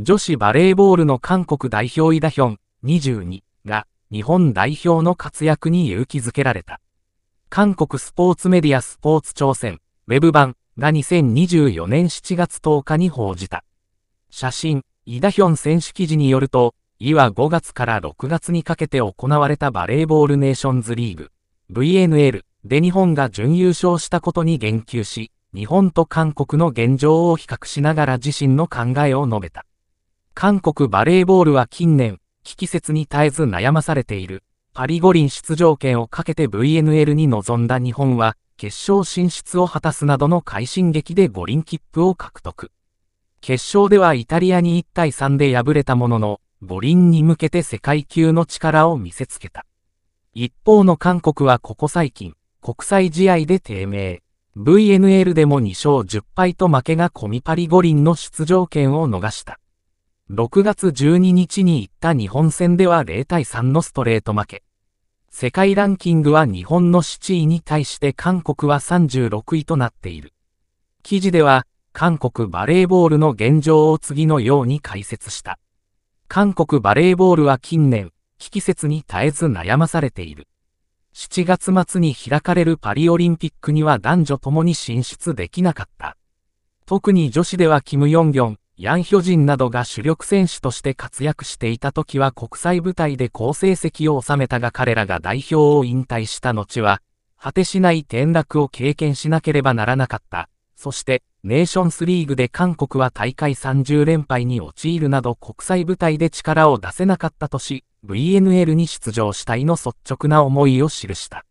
女子バレーボールの韓国代表イダヒョン22が日本代表の活躍に勇気づけられた。韓国スポーツメディアスポーツ朝鮮ウェブ版が2024年7月10日に報じた。写真、イダヒョン選手記事によると、イは5月から6月にかけて行われたバレーボールネーションズリーグ VNL で日本が準優勝したことに言及し、日本と韓国の現状を比較しながら自身の考えを述べた。韓国バレーボールは近年、危機説に絶えず悩まされている。パリ五輪出場権をかけて VNL に臨んだ日本は、決勝進出を果たすなどの快進撃で五輪切符を獲得。決勝ではイタリアに1対3で敗れたものの、五輪に向けて世界級の力を見せつけた。一方の韓国はここ最近、国際試合で低迷。VNL でも2勝10敗と負けがコミパリ五輪の出場権を逃した。6月12日に行った日本戦では0対3のストレート負け。世界ランキングは日本の7位に対して韓国は36位となっている。記事では、韓国バレーボールの現状を次のように解説した。韓国バレーボールは近年、危機説に絶えず悩まされている。7月末に開かれるパリオリンピックには男女ともに進出できなかった。特に女子ではキム・ヨンギョン、ヤン・ヒョジンなどが主力選手として活躍していた時は国際舞台で好成績を収めたが彼らが代表を引退した後は、果てしない転落を経験しなければならなかった。そして、ネーションズリーグで韓国は大会30連敗に陥るなど国際舞台で力を出せなかったとし、VNL に出場したいの率直な思いを記した。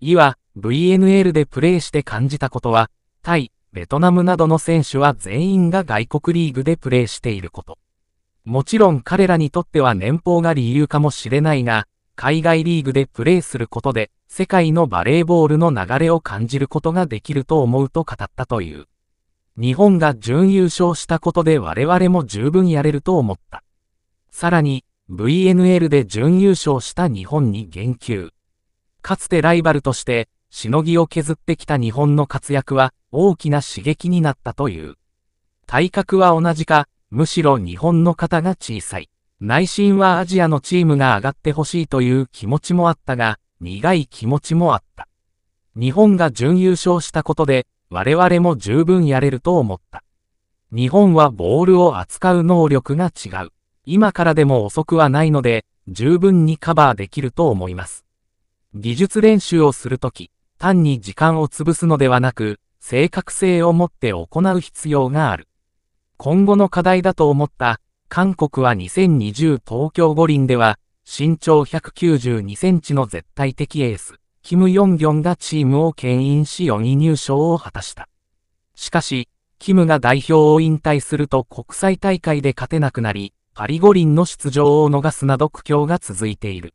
いわ、VNL でプレーして感じたことは、対ベトナムなどの選手は全員が外国リーグでプレーしていること。もちろん彼らにとっては年俸が理由かもしれないが、海外リーグでプレーすることで、世界のバレーボールの流れを感じることができると思うと語ったという。日本が準優勝したことで我々も十分やれると思った。さらに、VNL で準優勝した日本に言及。かつてライバルとして、しのぎを削ってきた日本の活躍は大きな刺激になったという。体格は同じか、むしろ日本の方が小さい。内心はアジアのチームが上がってほしいという気持ちもあったが、苦い気持ちもあった。日本が準優勝したことで、我々も十分やれると思った。日本はボールを扱う能力が違う。今からでも遅くはないので、十分にカバーできると思います。技術練習をするとき、単に時間を潰すのではなく、正確性を持って行う必要がある。今後の課題だと思った、韓国は2020東京五輪では、身長192センチの絶対的エース、キム・ヨンギョンがチームを牽引し4位入賞を果たした。しかし、キムが代表を引退すると国際大会で勝てなくなり、パリ五輪の出場を逃すなど苦境が続いている。